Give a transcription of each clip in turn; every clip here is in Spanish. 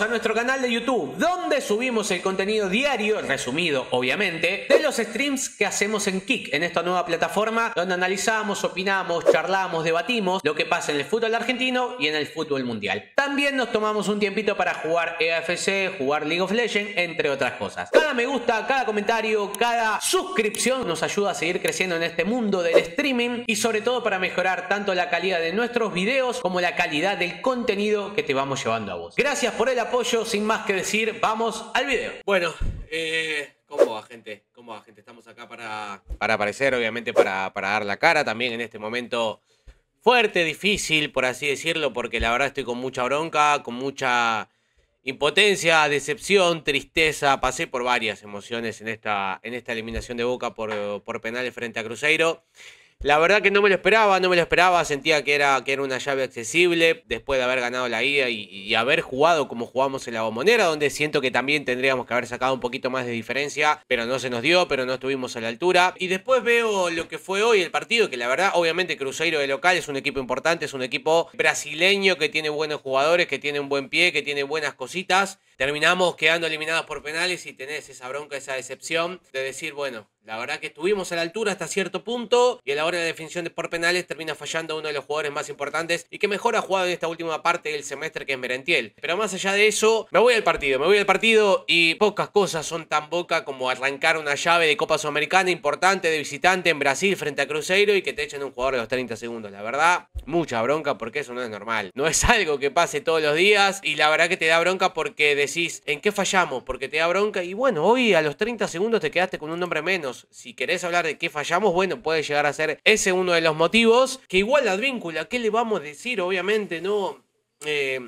a nuestro canal de YouTube, donde subimos el contenido diario, resumido obviamente, de los streams que hacemos en Kick, en esta nueva plataforma donde analizamos, opinamos, charlamos, debatimos lo que pasa en el fútbol argentino y en el fútbol mundial. También nos tomamos un tiempito para jugar EFC jugar League of Legends, entre otras cosas. Cada me gusta, cada comentario, cada suscripción nos ayuda a seguir creciendo en este mundo del streaming y sobre todo para mejorar tanto la calidad de nuestros videos como la calidad del contenido que te vamos llevando a vos. Gracias por el apoyo, sin más que decir, vamos al video. Bueno, eh, ¿Cómo va, gente? ¿Cómo va, gente? Estamos acá para, para aparecer, obviamente, para, dar la cara también en este momento fuerte, difícil, por así decirlo, porque la verdad estoy con mucha bronca, con mucha impotencia, decepción, tristeza. Pasé por varias emociones en esta, en esta eliminación de Boca por, por penales frente a Cruzeiro. La verdad que no me lo esperaba, no me lo esperaba, sentía que era, que era una llave accesible después de haber ganado la ida y, y, haber jugado como jugamos en la bombonera, donde siento que también tendríamos que haber sacado un poquito más de diferencia, pero no se nos dio, pero no estuvimos a la altura. Y después veo lo que fue hoy el partido, que la verdad, obviamente Cruzeiro de local es un equipo importante, es un equipo brasileño que tiene buenos jugadores, que tiene un buen pie, que tiene buenas cositas. Terminamos quedando eliminados por penales y tenés esa bronca, esa decepción de decir, bueno, la verdad que estuvimos a la altura hasta cierto punto y a la hora de la definición por penales termina fallando uno de los jugadores más importantes y que mejor ha jugado en esta última parte del semestre que es Merentiel. Pero más allá de eso, me voy al partido, me voy al partido y pocas cosas son tan boca como arrancar una llave de Copa Sudamericana importante de visitante en Brasil frente a Cruzeiro y que te echen un jugador de los 30 segundos. La verdad, mucha bronca porque eso no es normal. No es algo que pase todos los días y la verdad que te da bronca porque decís, ¿en qué fallamos? Porque te da bronca y bueno, hoy a los 30 segundos te quedaste con un nombre menos si querés hablar de qué fallamos, bueno, puede llegar a ser ese uno de los motivos. Que igual la víncula, ¿qué le vamos a decir? Obviamente, no. Eh,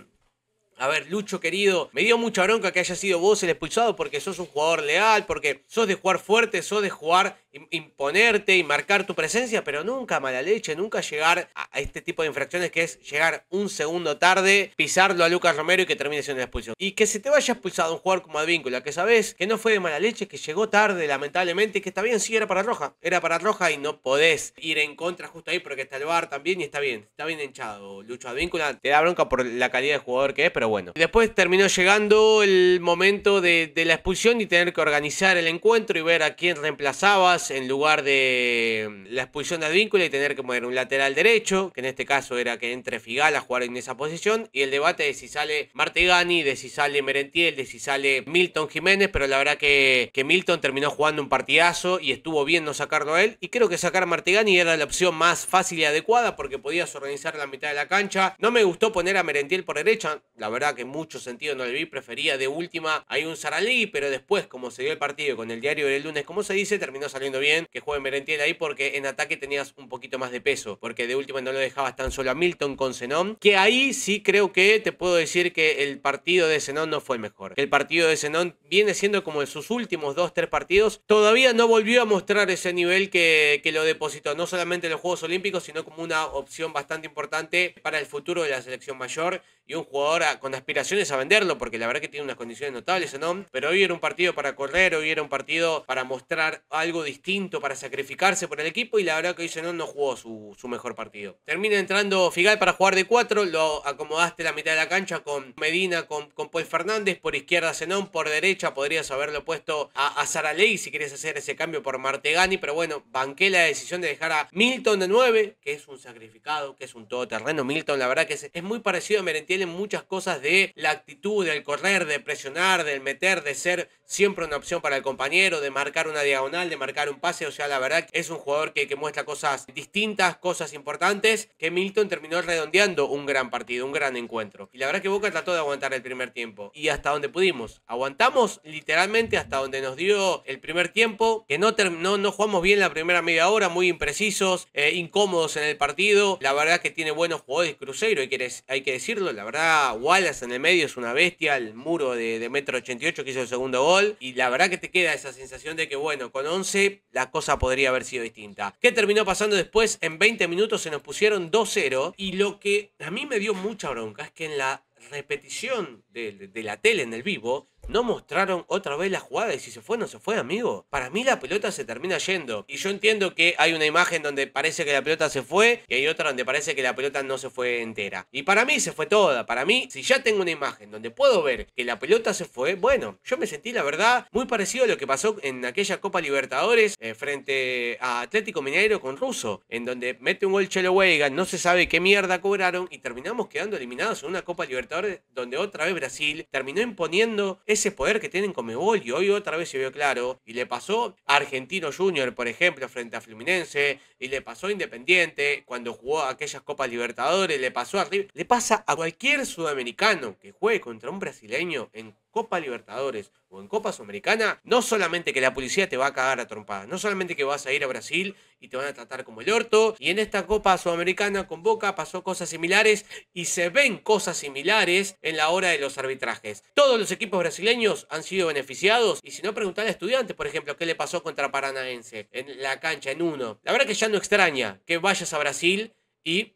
a ver, Lucho querido, me dio mucha bronca que haya sido vos el expulsado porque sos un jugador leal, porque sos de jugar fuerte, sos de jugar, imponerte y marcar tu presencia, pero nunca mala leche, nunca llegar a este tipo de infracciones que es llegar un segundo tarde, pisarlo a Lucas Romero y que termine siendo el expulsión. Y que se te vaya expulsado un jugador como Advíncula, que sabes que no fue de mala leche, que llegó tarde lamentablemente, que está bien, sí, era para Roja, era para Roja y no podés ir en contra justo ahí porque está el bar también y está bien, está bien hinchado. Lucho Advíncula, te da bronca por la calidad de jugador que es, pero bueno. Después terminó llegando el momento de, la expulsión y tener que organizar el encuentro y ver a quién reemplazabas en lugar de mm, la expulsión de vínculo y tener que poner un lateral derecho, que en este caso era que entre Figal a jugar en esa posición, y el debate de si sale Martigani, de si sale Merentiel, de si sale Milton Jiménez, pero la verdad que, que Milton terminó jugando un partidazo y estuvo bien no sacarlo a él, y creo que sacar a Martigani era la opción más fácil y adecuada porque podías organizar la mitad de la cancha. No me gustó poner a Merentiel por derecha, la verdad verdad que mucho sentido no le vi, prefería de última hay un Saralí, pero después como se dio el partido con el diario del lunes, como se dice, terminó saliendo bien que juegue Merentiel ahí porque en ataque tenías un poquito más de peso, porque de última no lo dejabas tan solo a Milton con Zenón, que ahí sí creo que te puedo decir que el partido de Zenón no fue el mejor. El partido de Zenón viene siendo como en sus últimos dos, tres partidos, todavía no volvió a mostrar ese nivel que, que lo depositó, no solamente en los Juegos Olímpicos, sino como una opción bastante importante para el futuro de la selección mayor y un jugador con con aspiraciones a venderlo, porque la verdad que tiene unas condiciones notables, ¿no? Pero hoy era un partido para correr, hoy era un partido para mostrar algo distinto, para sacrificarse por el equipo, y la verdad que hoy Zenón no jugó su, mejor partido. Termina entrando Figal para jugar de 4, lo acomodaste la mitad de la cancha con Medina, con, con Paul Fernández, por izquierda Zenón, por derecha podrías haberlo puesto a, a Saraley si querías hacer ese cambio por Martegani, pero bueno, banqué la decisión de dejar a Milton de 9, que es un sacrificado, que es un todoterreno. Milton, la verdad que es, es muy parecido a Merentiel en muchas cosas de la actitud, del correr, de presionar, del meter, de ser siempre una opción para el compañero, de marcar una diagonal, de marcar un pase. O sea, la verdad es un jugador que, muestra cosas distintas, cosas importantes, que Milton terminó redondeando un gran partido, un gran encuentro. Y la verdad que Boca trató de aguantar el primer tiempo. Y hasta donde pudimos. Aguantamos literalmente hasta donde nos dio el primer tiempo, que no, no, no jugamos bien la primera media hora, muy imprecisos, eh, incómodos en el partido. La verdad que tiene buenos jugadores de Cruzeiro, que, hay que decirlo. La verdad, Guay en el medio, es una bestia, el muro de, de metro 88 que hizo el segundo gol. Y la verdad que te queda esa sensación de que, bueno, con 11 la cosa podría haber sido distinta. ¿Qué terminó pasando después? En 20 minutos se nos pusieron 2-0. Y lo que a mí me dio mucha bronca es que en la repetición de la tele en el vivo, no mostraron otra vez la jugada y si se fue, no se fue, amigo. Para mí la pelota se termina yendo. Y yo entiendo que hay una imagen donde parece que la pelota se fue y hay otra donde parece que la pelota no se fue entera. Y para mí se fue toda. Para mí, si ya tengo una imagen donde puedo ver que la pelota se fue, bueno, yo me sentí la verdad muy parecido a lo que pasó en aquella Copa Libertadores eh, frente a Atlético Mineiro con Russo, en donde mete un gol Chelo Weigan, no se sabe qué mierda cobraron y terminamos quedando eliminados en una Copa Libertadores donde otra vez Brasil terminó imponiendo ese poder que tienen con y hoy otra vez se vio claro. Y le pasó a Argentino Junior, por ejemplo, frente a Fluminense, y le pasó a Independiente cuando jugó aquellas Copas Libertadores, le pasó a River, le pasa a cualquier sudamericano que juegue contra un brasileño en Copa Libertadores o en Copa Sudamericana, no solamente que la policía te va a cagar a trompada, no solamente que vas a ir a Brasil y te van a tratar como el orto, y en esta Copa Sudamericana con Boca pasó cosas similares y se ven cosas similares en la hora de los arbitrajes. Todos los equipos brasileños han sido beneficiados y si no preguntan a estudiantes, por ejemplo, qué le pasó contra Paranaense en la cancha en uno, la verdad que ya no extraña que vayas a Brasil y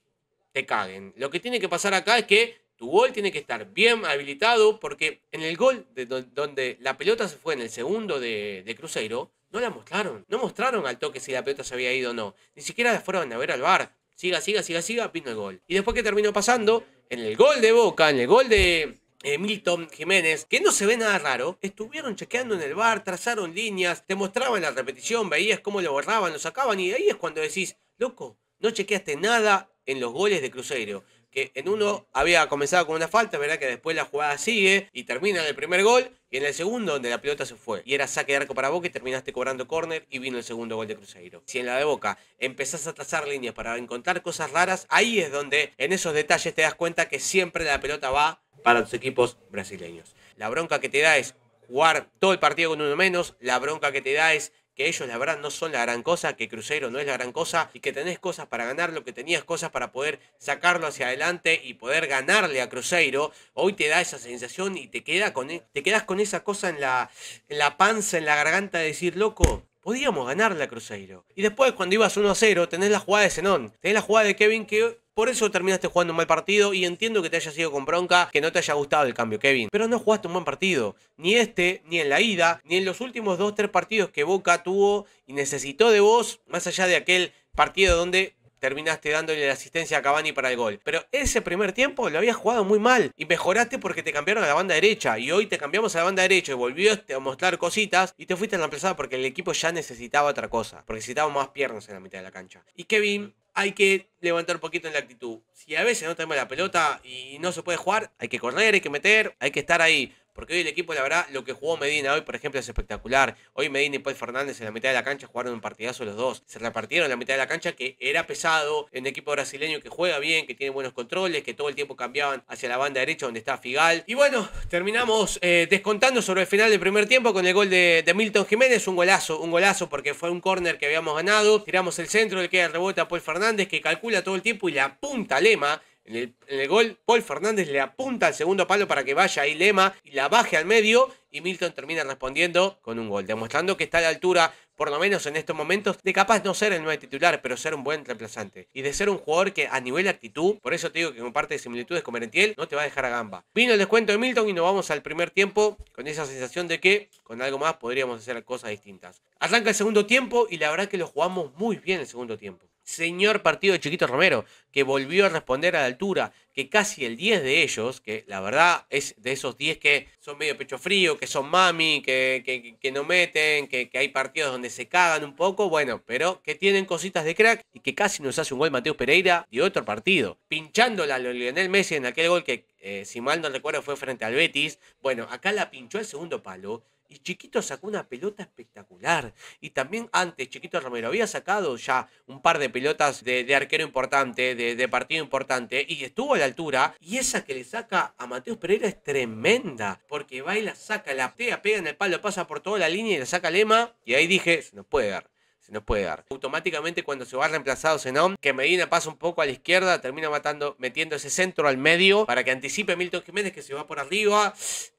te caguen. Lo que tiene que pasar acá es que tu gol tiene que estar bien habilitado porque en el gol donde la pelota se fue en el segundo de, Cruzeiro, no la mostraron. No mostraron al toque si la pelota se había ido o no. Ni siquiera la fueron a ver al bar. Siga, siga, siga, siga, vino el gol. Y después que terminó pasando, en el gol de Boca, en el gol de, eh, Milton Jiménez, que no se ve nada raro, estuvieron chequeando en el bar, trazaron líneas, te mostraban la repetición, veías cómo lo borraban, lo sacaban y ahí es cuando decís, loco, no chequeaste nada en los goles de Cruzeiro que en uno había comenzado con una falta, ¿verdad? Que después la jugada sigue y termina en el primer gol. Y en el segundo, donde la pelota se fue. Y era saque de arco para Boca y terminaste cobrando córner y vino el segundo gol de Cruzeiro. Si en la de Boca empezás a trazar líneas para encontrar cosas raras, ahí es donde en esos detalles te das cuenta que siempre la pelota va para los equipos brasileños. La bronca que te da es jugar todo el partido con uno menos. La bronca que te da es que ellos la verdad no son la gran cosa, que Cruzeiro no es la gran cosa y que tenés cosas para ganar, lo que tenías cosas para poder sacarlo hacia adelante y poder ganarle a Cruzeiro, hoy te da esa sensación y te, queda con, e, te quedas con esa cosa en la, en la panza, en la garganta de decir, loco, podíamos ganarle a Cruzeiro. Y después, cuando ibas 1 a 0, tenés la jugada de Zenón, tenés la jugada de Kevin que por eso terminaste jugando un mal partido y entiendo que te haya sido con bronca, que no te haya gustado el cambio, Kevin. Pero no jugaste un buen partido. Ni este, ni en la ida, ni en los últimos 2-3 partidos que Boca tuvo y necesitó de vos, más allá de aquel partido donde terminaste dándole la asistencia a Cavani para el gol. Pero ese primer tiempo lo habías jugado muy mal y mejoraste porque te cambiaron a la banda derecha y hoy te cambiamos a la banda derecha y volvió a mostrar cositas y te fuiste en la empezada porque el equipo ya necesitaba otra cosa, porque necesitaba más piernas en la mitad de la cancha. Y Kevin hay que levantar un poquito en la actitud. Si a veces no tenemos la pelota y no se puede jugar, hay que correr, hay que meter, hay que estar ahí porque hoy el equipo, la verdad, lo que jugó Medina hoy, por ejemplo, es espectacular. Hoy Medina y Paul Fernández en la mitad de la cancha jugaron un partidazo los dos. Se repartieron la mitad de la cancha que era pesado, en un equipo brasileño que juega bien, que tiene buenos controles, que todo el tiempo cambiaban hacia la banda derecha donde está Figal. Y bueno, terminamos eh, descontando sobre el final del primer tiempo con el gol de, Milton Jiménez. Un golazo, un golazo porque fue un córner que habíamos ganado. Tiramos el centro, le queda el rebote a Paul Fernández que calcula todo el tiempo y la punta Lema en el, gol, Paul Fernández le apunta al segundo palo para que vaya ahí Lema y la baje al medio y Milton termina respondiendo con un gol, demostrando que está a la altura, por lo menos en estos momentos, de capaz no ser el nuevo titular, pero ser un buen reemplazante. Y de ser un jugador que a nivel actitud, por eso te digo que comparte similitudes con Merentiel, no te va a dejar a gamba. Vino el descuento de Milton y nos vamos al primer tiempo con esa sensación de que con algo más podríamos hacer cosas distintas. Arranca el segundo tiempo y la verdad que lo jugamos muy bien el segundo tiempo señor partido de Chiquito Romero, que volvió a responder a la altura, que casi el 10 de ellos, que la verdad es de esos 10 que son medio pecho frío, que son mami, que, que, no meten, que, hay partidos donde se cagan un poco, bueno, pero que tienen cositas de crack y que casi nos hace un gol Mateo Pereira y otro partido, pinchándola a Lionel Messi en aquel gol que, eh, si mal no recuerdo, fue frente al Betis. Bueno, acá la pinchó el segundo palo y Chiquito sacó una pelota espectacular. Y también antes, Chiquito Romero había sacado ya un par de pelotas de, arquero importante, de, partido importante, y estuvo a la altura. Y esa que le saca a Mateus Pereira es tremenda, porque va y la saca, la pega, pega en el palo, pasa por toda la línea y la saca Lema. Y ahí dije, se nos puede dar se nos puede dar. Automáticamente cuando se va reemplazado Zenón, que Medina pasa un poco a la izquierda, termina matando, metiendo ese centro al medio para que anticipe Milton Jiménez que se va por arriba.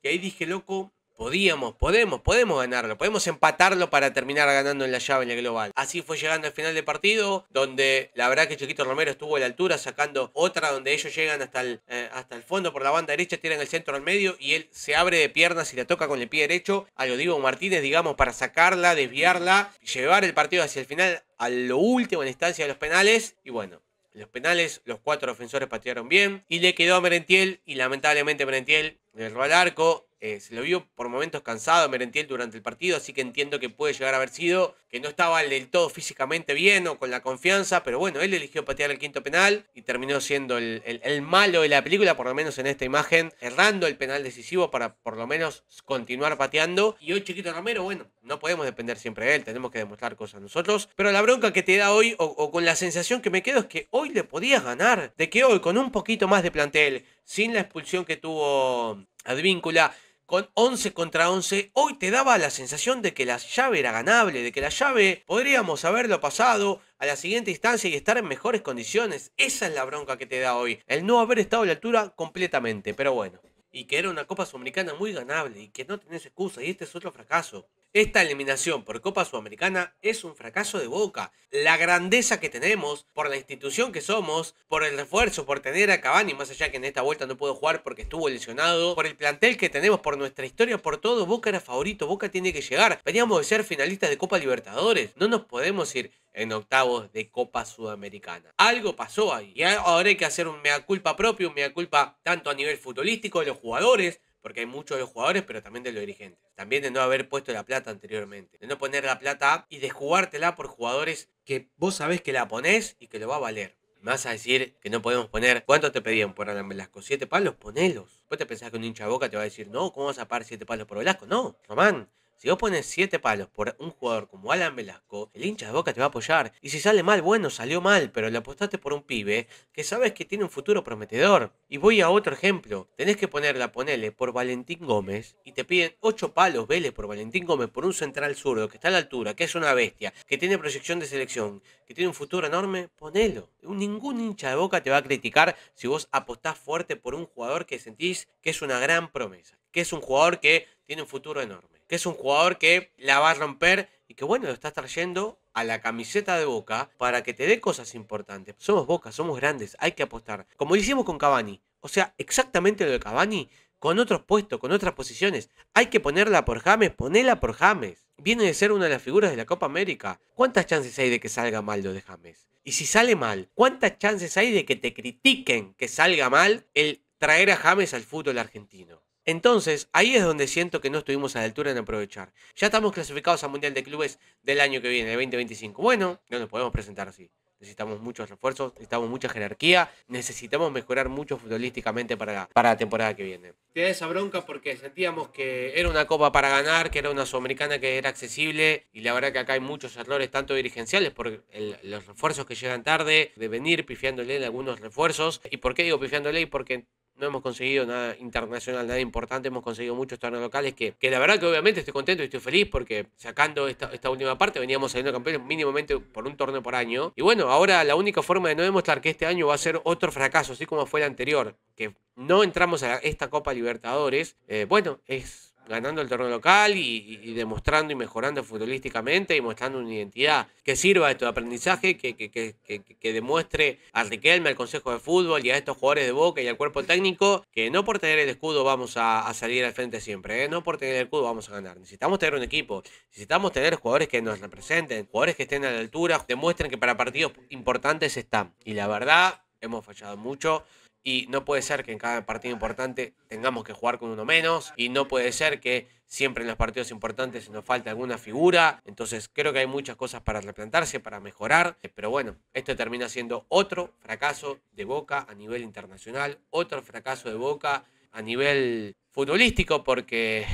Y ahí dije, loco, Podíamos, podemos, podemos ganarlo, podemos empatarlo para terminar ganando en la llave en el global. Así fue llegando al final del partido, donde la verdad que Chiquito Romero estuvo a la altura sacando otra donde ellos llegan hasta el, eh, hasta el fondo por la banda derecha, tiran el centro al medio y él se abre de piernas y la toca con el pie derecho a lo Martínez, digamos, para sacarla, desviarla, llevar el partido hacia el final a lo último en la instancia de los penales y bueno, los penales, los cuatro ofensores patearon bien y le quedó a Merentiel y lamentablemente Merentiel le erró al arco, eh, se lo vio por momentos cansado Merentiel durante el partido, así que entiendo que puede llegar a haber sido que no estaba del todo físicamente bien o con la confianza, pero bueno, él eligió patear el quinto penal y terminó siendo el, malo de la película, por lo menos en esta imagen, errando el penal decisivo para por lo menos continuar pateando. Y hoy Chiquito Romero, bueno, no podemos depender siempre de él, tenemos que demostrar cosas nosotros, pero la bronca que te da hoy o con la sensación que me quedo es que hoy le podías ganar, de que hoy con un poquito más de plantel, sin la expulsión que tuvo Advíncula, con 11 contra 11, hoy te daba la sensación de que la llave era ganable, de que la llave podríamos haberlo pasado a la siguiente instancia y estar en mejores condiciones. Esa es la bronca que te da hoy, el no haber estado a la altura completamente, pero bueno. Y que era una Copa Sudamericana muy ganable y que no tenés excusa y este es otro fracaso. Esta eliminación por Copa Sudamericana es un fracaso de boca. La grandeza que tenemos, por la institución que somos, por el refuerzo, por tener a Cavani, más allá que en esta vuelta no puedo jugar porque estuvo lesionado, por el plantel que tenemos, por nuestra historia, por todo, Boca era favorito, Boca tiene que llegar. Veníamos de ser finalistas de Copa Libertadores, no nos podemos ir en octavos de Copa Sudamericana. Algo pasó ahí. Y ahora hay que hacer un mea culpa propio, un mea culpa tanto a nivel futbolístico de los jugadores, porque hay muchos de los jugadores, pero también de los dirigentes. También de no haber puesto la plata anteriormente, de no poner la plata y de jugártela por jugadores que vos sabés que la ponés y que lo va a valer. Me vas a decir que no podemos poner. ¿Cuánto te pedían por Alan Velasco? ¿Siete palos? Ponelos. Vos te pensás que un hincha de boca te va a decir, no, ¿cómo vas a pagar siete palos por Velasco? No, Román. Si vos pones 7 palos por un jugador como Alan Velasco, el hincha de Boca te va a apoyar. Y si sale mal, bueno, salió mal, pero le apostaste por un pibe que sabes que tiene un futuro prometedor. Y voy a otro ejemplo. Tenés que ponerla, ponele, por Valentín Gómez y te piden 8 palos, Vélez, por Valentín Gómez, por un central zurdo que está a la altura, que es una bestia, que tiene proyección de selección, que tiene un futuro enorme, ponelo. Ningún hincha de Boca te va a criticar si vos apostás fuerte por un jugador que sentís que es una gran promesa, que es un jugador que tiene un futuro enorme que es un jugador que la va a romper y que bueno, lo estás trayendo a la camiseta de Boca para que te dé cosas importantes. Somos Boca, somos grandes, hay que apostar. Como hicimos con Cavani. O sea, exactamente lo de Cavani, con otros puestos, con otras posiciones. Hay que ponerla por James, ponela por James. Viene de ser una de las figuras de la Copa América. ¿Cuántas chances hay de que salga mal lo de James? Y si sale mal, ¿cuántas chances hay de que te critiquen que salga mal el traer a James al fútbol argentino? Entonces, ahí es donde siento que no estuvimos a la altura en aprovechar. Ya estamos clasificados al Mundial de Clubes del año que viene, el 2025. Bueno, no nos podemos presentar así. Necesitamos muchos refuerzos, necesitamos mucha jerarquía, necesitamos mejorar mucho futbolísticamente para la, para la temporada que viene. da esa bronca porque sentíamos que era una copa para ganar, que era una sudamericana que era accesible y la verdad que acá hay muchos errores, tanto dirigenciales por los refuerzos que llegan tarde, de venir pifiándole en algunos refuerzos. ¿Y por qué digo pifiándole? Porque no hemos conseguido nada internacional, nada importante, hemos conseguido muchos torneos locales que, que la verdad que obviamente estoy contento y estoy feliz porque sacando esta, última parte veníamos saliendo campeones mínimamente por un torneo por año. Y bueno, ahora la única forma de no demostrar que este año va a ser otro fracaso, así como fue el anterior, que no entramos a esta Copa Libertadores, eh, bueno, es ganando el torneo local y, demostrando y mejorando futbolísticamente y mostrando una identidad que sirva esto de aprendizaje, que, que, que, que, demuestre a Riquelme, al Consejo de Fútbol y a estos jugadores de Boca y al cuerpo técnico que no por tener el escudo vamos a, salir al frente siempre, ¿eh? no por tener el escudo vamos a ganar. Necesitamos tener un equipo, necesitamos tener jugadores que nos representen, jugadores que estén a la altura, demuestren que para partidos importantes están. Y la verdad, hemos fallado mucho y no puede ser que en cada partido importante tengamos que jugar con uno menos y no puede ser que siempre en los partidos importantes nos falte alguna figura. Entonces creo que hay muchas cosas para replantarse, para mejorar. Eh, pero bueno, esto termina siendo otro fracaso de Boca a nivel internacional, otro fracaso de Boca a nivel futbolístico porque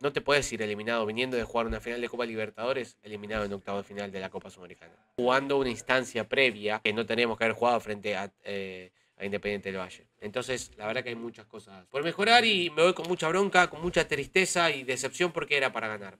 no te puedes ir eliminado viniendo de jugar una final de Copa Libertadores, eliminado en octavo de final de la Copa Sudamericana. Jugando una instancia previa que no tenemos que haber jugado frente a... Eh, a Independiente del Valle. Entonces, la verdad que hay muchas cosas por mejorar y me voy con mucha bronca, con mucha tristeza y decepción porque era para ganar.